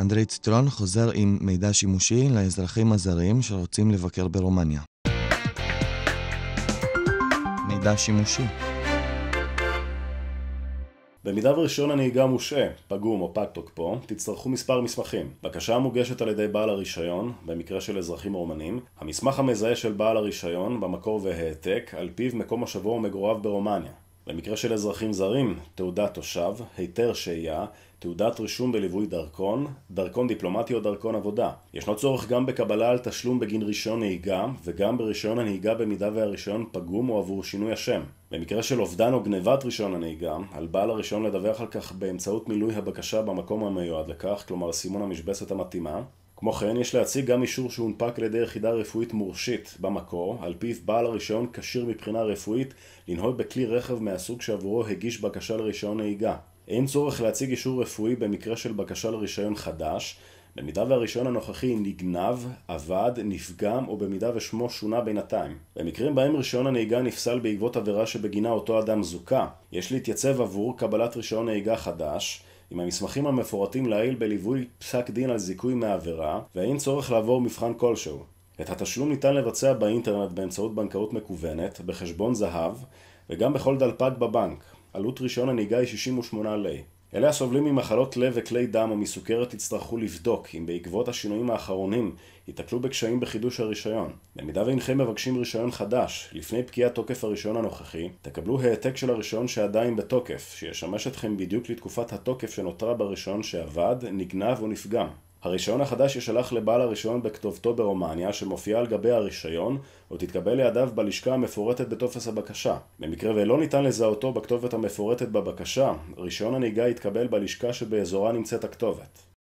אנדרי ציטרון חוזר עם מידע שימושי לאזרחים הזרים שרוצים לבקר ברומניה. מידע שימושי במידה ורישיון הנהיגה מושעה, פגום או פג תוקפו, תצטרכו מספר מסמכים. בקשה מוגשת על ידי בעל הרישיון, במקרה של אזרחים רומנים, המסמך המזהה של בעל הרישיון, במקור והעתק, על פיו מקום מושבו ומגוריו ברומניה. במקרה של אזרחים זרים, תעודת תושב, היתר שהייה, תעודת רישום בליווי דרכון, דרכון דיפלומטי או דרכון עבודה. ישנו צורך גם בקבלה על תשלום בגין רישיון נהיגה, וגם ברישיון הנהיגה במידה והרישיון פגום או עבור שינוי השם. במקרה של אובדן או גנבת רישיון הנהיגה, על בעל הרישיון לדווח על כך באמצעות מילוי הבקשה במקום המיועד לכך, כלומר סימון המשבצת המתאימה, כמו כן, יש להציג גם אישור שהונפק על ידי יחידה רפואית מורשית במקור, על פיו בעל הרישיון כשיר מבחינה רפואית לנהוג בכלי רכב מהסוג שעבורו הגיש בקשה לרישיון נהיגה. אין צורך להציג אישור רפואי במקרה של בקשה לרישיון חדש, במידה והרישיון הנוכחי נגנב, אבד, נפגם או במידה ושמו שונה בינתיים. במקרים בהם רישיון הנהיגה נפסל בעקבות עבירה שבגינה אותו אדם זוכה, יש להתייצב עבור קבלת רישיון נהיגה חדש, עם המסמכים המפורטים לעיל בליווי פסק דין על זיכוי מהעבירה, ואין צורך לעבור מבחן כלשהו. את התשלום ניתן לבצע באינטרנט באמצעות בנקאות מקוונת, בחשבון זהב, וגם בכל דלפק בבנק. עלות רישיון הנהיגה היא 68 ליה. אלה הסובלים ממחלות לב וכלי דם או מסוכרת יצטרכו לבדוק אם בעקבות השינויים האחרונים ייתקלו בקשיים בחידוש הרישיון. במידה ואינכם מבקשים רישיון חדש, לפני פקיעת תוקף הרישיון הנוכחי, תקבלו העתק של הרישיון שעדיין בתוקף, שישמש אתכם בדיוק לתקופת התוקף שנותרה ברישיון שאבד, נגנב או נפגם. הרישיון החדש ישלח לבעל הרישיון בכתובתו ברומניה, שמופיע על גבי הרישיון, או תתקבל לידיו בלשכה המפורטת בטופס הבקשה. במקרה ולא ניתן לזהותו בכתובת המפורטת בבקשה, רישיון הנהיגה יתקבל בלשכה שבאזורה נמצאת הכתובת.